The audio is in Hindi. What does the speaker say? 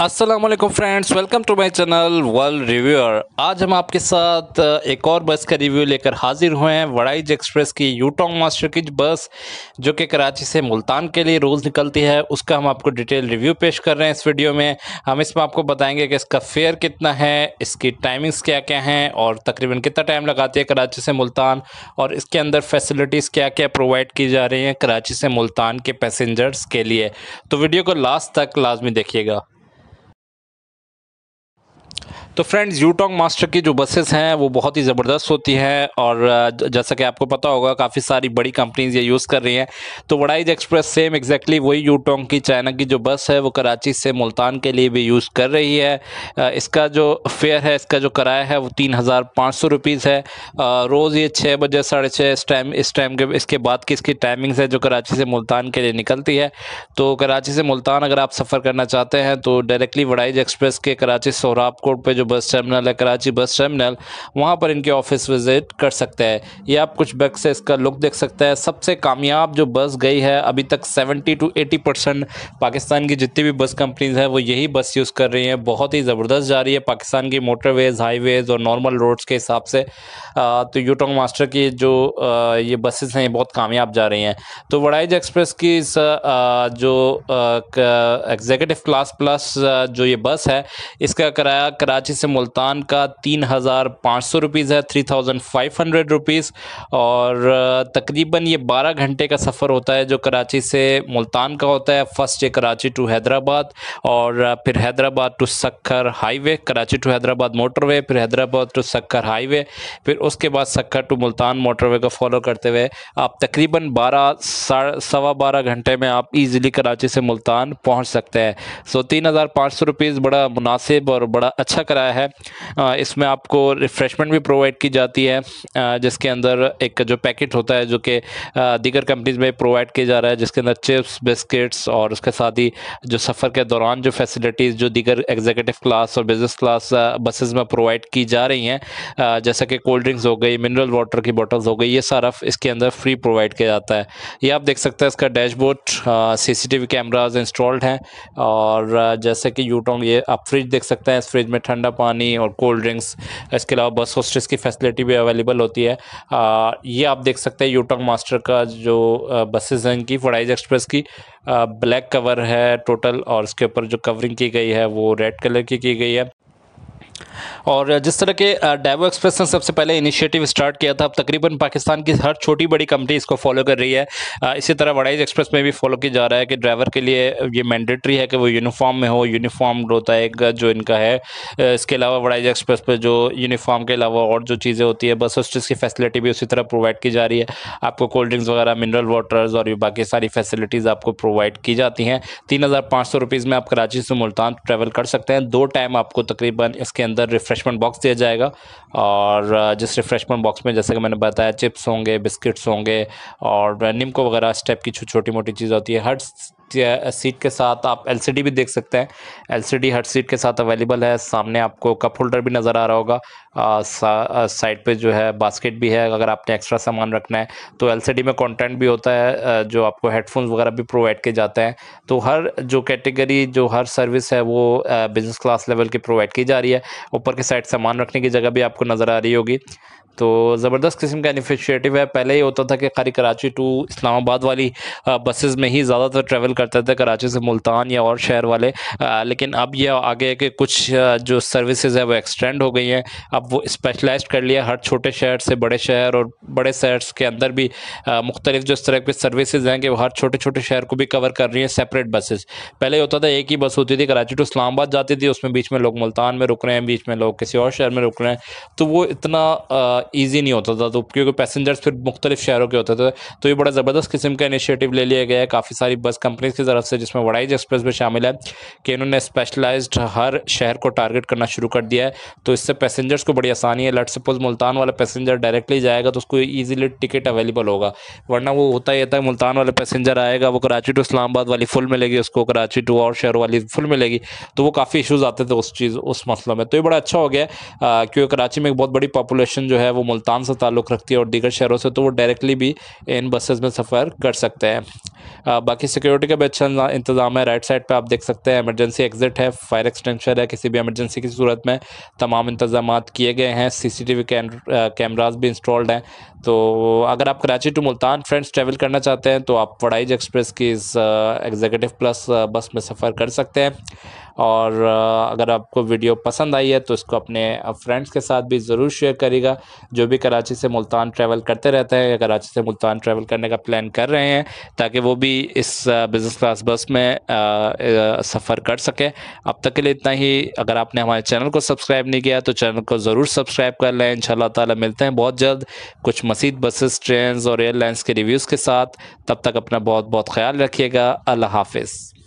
Aslam friends welcome to my channel world reviewer आज हम आपके साथ एक और बस का रिव्यू लेकर हाजिर हुए हैं वड़ाइज एक्सप्रेस की यूटोंग मास्टर की बस जो कि कराची से मुल्तान के लिए रोज़ निकलती है उसका हम आपको डिटेल रिव्यू पेश कर रहे हैं इस वीडियो में हम इसमें आपको बताएंगे कि इसका फेयर कितना है इसकी टाइमिंग्स क्या क्या हैं और तकरीबन कितना टाइम लगाती है कराची से मुल्तान और इसके अंदर फैसिलिटीज़ क्या क्या प्रोवाइड की जा रही हैं कराची से मुल्तान के पैसेंजर्स के लिए तो वीडियो को लास्ट तक लाजमी देखिएगा तो फ्रेंड्स यूटोंग मास्टर की जो बसेस हैं वो बहुत ही ज़बरदस्त होती हैं और जैसा कि आपको पता होगा काफ़ी सारी बड़ी कंपनीज ये यूज़ कर रही हैं तो वड़ाइज एक्सप्रेस सेम एग्जैक्टली वही यूटोंग की चाइना की जो बस है वो कराची से मुल्तान के लिए भी यूज़ कर रही है इसका जो फेयर है इसका जो किराया है वो तीन हज़ार पाँच सौ रुपीज़ है रोज़ ये छः बजे साढ़े छः इस टाइम इस टाइम के इसके बाद की इसकी टाइमिंग्स है जो कराची से मुल्तान के लिए निकलती है तो कराची से मुल्तान अगर आप सफ़र करना चाहते हैं तो डायरेक्टली वड़ाइज एक्सप्रेस के कराची सोहराब कोट पर जो बस टर्मिनल है कराची बस टर्मिनल वहाँ पर इनके ऑफिस विज़िट कर सकते हैं ये आप कुछ बैक से इसका लुक देख सकते हैं सबसे कामयाब जो बस गई है अभी तक seventy to eighty percent Pakistan की जितनी भी बस कंपनीज़ हैं वो यही बस यूज़ कर रही हैं बहुत ही ज़बरदस्त जा रही है पाकिस्तान की मोटरवेज़ हाईवेज़ और नॉर्मल रोड्स के हिसाब से तो तो यूटोंग मास्टर की जो ये बसेस हैं ये बहुत कामयाब जा रही हैं तो वड़ाइज एक्सप्रेस की इस जो एग्जीक्यूटिव क्लास प्लस जो ये बस है इसका किराया कराची कराची से मुल्तान का तीन हज़ार पाँच सौ रुपीज़ है three thousand five hundred rupees और तकरीबन ये बारह घंटे का सफ़र होता है जो कराची से मुल्तान का होता है फ़र्स्ट ये कराची टू हैदराबाद और फिर Hyderabad to Sukkur highway Karachi to Hyderabad motorway फिर हैदराबाद टू सक्खर हाईवे फिर उसके बाद सक्खर टू मुल्तान मोटरवे को फॉलो करते हुए आप तकरीबन बारह सवा बारह घंटे में आप ईज़िली कराची से मुल्तान पहुँच सकते हैं सो तीन हज़ार पाँच सौ रुपीज़ बड़ा मुनासिब और बड़ा अच्छा कराया है इसमें आपको रिफ्रेशमेंट भी प्रोवाइड की जाती है जिसके अंदर एक जो पैकेट होता है जो कि दीगर कंपनीज में प्रोवाइड किया जा रहा है जिसके अंदर चिप्स बिस्किट्स और उसके साथ ही जो सफ़र के दौरान जो फैसिलिटीज़ जो दीगर एग्जीक्यूटिव क्लास और बिजनेस क्लास बसेज में प्रोवाइड की जा रही हैं जैसा कि कोल्ड ड्रिंक्स हो गई मिनरल वाटर की बॉटल्स हो गई ये सारा इसके अंदर फ्री प्रोवाइड किया जाता है ये आप देख सकते हैं इसका डैशबोर्ड सीसीटीवी कैमरास इंस्टॉल्ड हैं और जैसे कि यूटोंग ये आप फ्रिज देख सकते हैं इस फ्रिज में ठंडा ठंडा पानी और कोल्ड ड्रिंक्स इसके अलावा बस होस्टेस की फैसिलिटी भी अवेलेबल होती है आ, ये आप देख सकते हैं यूटॉक मास्टर का जो बसेज हैं इनकी फ्राइज एक्सप्रेस की ब्लैक कवर है टोटल और इसके ऊपर जो कवरिंग की गई है वो रेड कलर की की गई है और जिस तरह के डेवो एक्सप्रेस ने सबसे पहले इनिशिएटिव स्टार्ट किया था अब तकरीबन पाकिस्तान की हर छोटी बड़ी कंपनी इसको फॉलो कर रही है इसी तरह वड़ाइज एक्सप्रेस में भी फॉलो किया जा रहा है कि ड्राइवर के लिए ये मैंडेटरी है कि वो यूनिफॉर्म में हो यूनिफॉर्म होता है जो इनका है इसके अलावा वड़ाइज एक्सप्रेस पर जो यूनिफॉर्म के अलावा और जो चीज़ें होती है बस उस चीज़ की फैसिलिटी भी उसी तरह प्रोवाइड की जा रही है आपको कोल्ड ड्रिंक्स वगैरह मिनरल वाटर्स और बाकी सारी फैसिलिटीज़ आपको प्रोवाइड की जाती हैं तीन हज़ार पाँच सौ रुपीज़ में आप कराची से मुल्तान ट्रैवल कर सकते हैं दो टाइम आपको तकरीबन इसके अंदर अंदर रिफ्रेशमेंट बॉक्स दिया जाएगा और जिस रिफ्रेशमेंट बॉक्स में जैसे कि मैंने बताया चिप्स होंगे बिस्किट्स होंगे और निम्को वगैरह स्टेप की छोटी मोटी चीज़ होती है हर सीट के साथ आप एलसीडी भी देख सकते हैं एलसीडी हर सीट के साथ अवेलेबल है सामने आपको कप होल्डर भी नज़र आ रहा होगा साइड पे जो है बास्केट भी है अगर आपने एक्स्ट्रा सामान रखना है तो एलसीडी में कंटेंट भी होता है जो आपको हेडफोन्स वगैरह भी प्रोवाइड किए जाते हैं तो हर जो कैटेगरी जो हर सर्विस है वो बिज़नेस क्लास लेवल की प्रोवाइड की जा रही है ऊपर के साइड सामान रखने की जगह भी आपको नज़र आ रही होगी तो ज़बरदस्त किस्म का इनिशिएटिव है पहले ही होता था कि खाली कराची टू इस्लामाबाद वाली बसेस में ही ज़्यादातर ट्रैवल करते थे कराची से मुल्तान या और शहर वाले आ, लेकिन अब यह आगे है कि कुछ जो सर्विसेज है वो एक्सटेंड हो गई हैं अब वो स्पेशलाइज कर लिया हर छोटे शहर से बड़े शहर और बड़े शहर के अंदर भी मुख्तलिफ जो इस तरह के सर्विसेज हैं कि वो हर छोटे छोटे शहर को भी कवर कर रही हैं सेपरेट बसेज पहले होता था एक ही बस होती थी कराची टू इस्लामाबाद जाती थी उसमें बीच में लोग मुल्तान में रुक रहे हैं बीच में लोग किसी और शहर में रुक रहे हैं तो वो इतना ईजी नहीं होता था तो क्योंकि पैसेंजर्स फिर मुख्तलिफ शहरों के होते थे तो ये बड़ा ज़बरदस्त किस्म का इनिशिएटिव ले लिया गया है काफ़ी सारी बस कंपनीज की तरफ से जिसमें वड़ाइज एक्सप्रेस भी शामिल है कि इन्होंने स्पेशलाइज हर शहर को टारगेट करना शुरू कर दिया है तो इससे पैसेंजर्स को बड़ी आसानी है लट सपोज मुल्तान वाला पैसेंजर डायरेक्टली जाएगा तो उसको ईजिली टिकट अवेलेबल होगा वरना वो होता ही था मुल्तान वाला पैसेंजर आएगा वो कराची टू इस्लामाबाद वाली फुल मिलेगी उसको कराची टू और शहर वाली फुल मिलेगी तो वो काफ़ी इशूज़ आते थे उस चीज़ उस मसलों में तो ये बड़ा अच्छा हो गया क्योंकि कराची में एक बहुत बड़ी पॉपुलेशन जो है वो मुल्तान से ताल्लुक़ रखती है और दीगर शहरों से तो वो डायरेक्टली भी इन बसेस में सफ़र कर सकते हैं बाकी सिक्योरिटी का भी अच्छा इंतज़ाम है राइट साइड पे आप देख सकते हैं एमरजेंसी एग्जिट है फायर एक्सटेंशन है किसी भी एमरजेंसी की सूरत में तमाम इंतजाम किए गए हैं सीसीटीवी कैमराज भी इंस्टॉल्ड हैं तो अगर आप Karachi to Multan friends travel करना चाहते हैं तो आप वड़ाइज एक्सप्रेस की इस एग्जीक्यूटिव प्लस बस में सफ़र कर सकते हैं और अगर आपको वीडियो पसंद आई है तो इसको अपने फ्रेंड्स के साथ भी ज़रूर शेयर करिएगा जो भी कराची से मुल्तान ट्रैवल करते रहते हैं या कराची से मुल्तान ट्रैवल करने का प्लान कर रहे हैं ताकि वो भी इस बिज़नेस क्लास बस में सफ़र कर सकें अब तक के लिए इतना ही अगर आपने हमारे चैनल को सब्सक्राइब नहीं किया तो चैनल को ज़रूर सब्सक्राइब कर लें इन ताला मिलते हैं बहुत जल्द कुछ मसीद बसेस ट्रेन और एयरलाइंस के रिव्यूज़ के साथ तब तक अपना बहुत बहुत ख्याल रखिएगा अल्लाह हाफिज़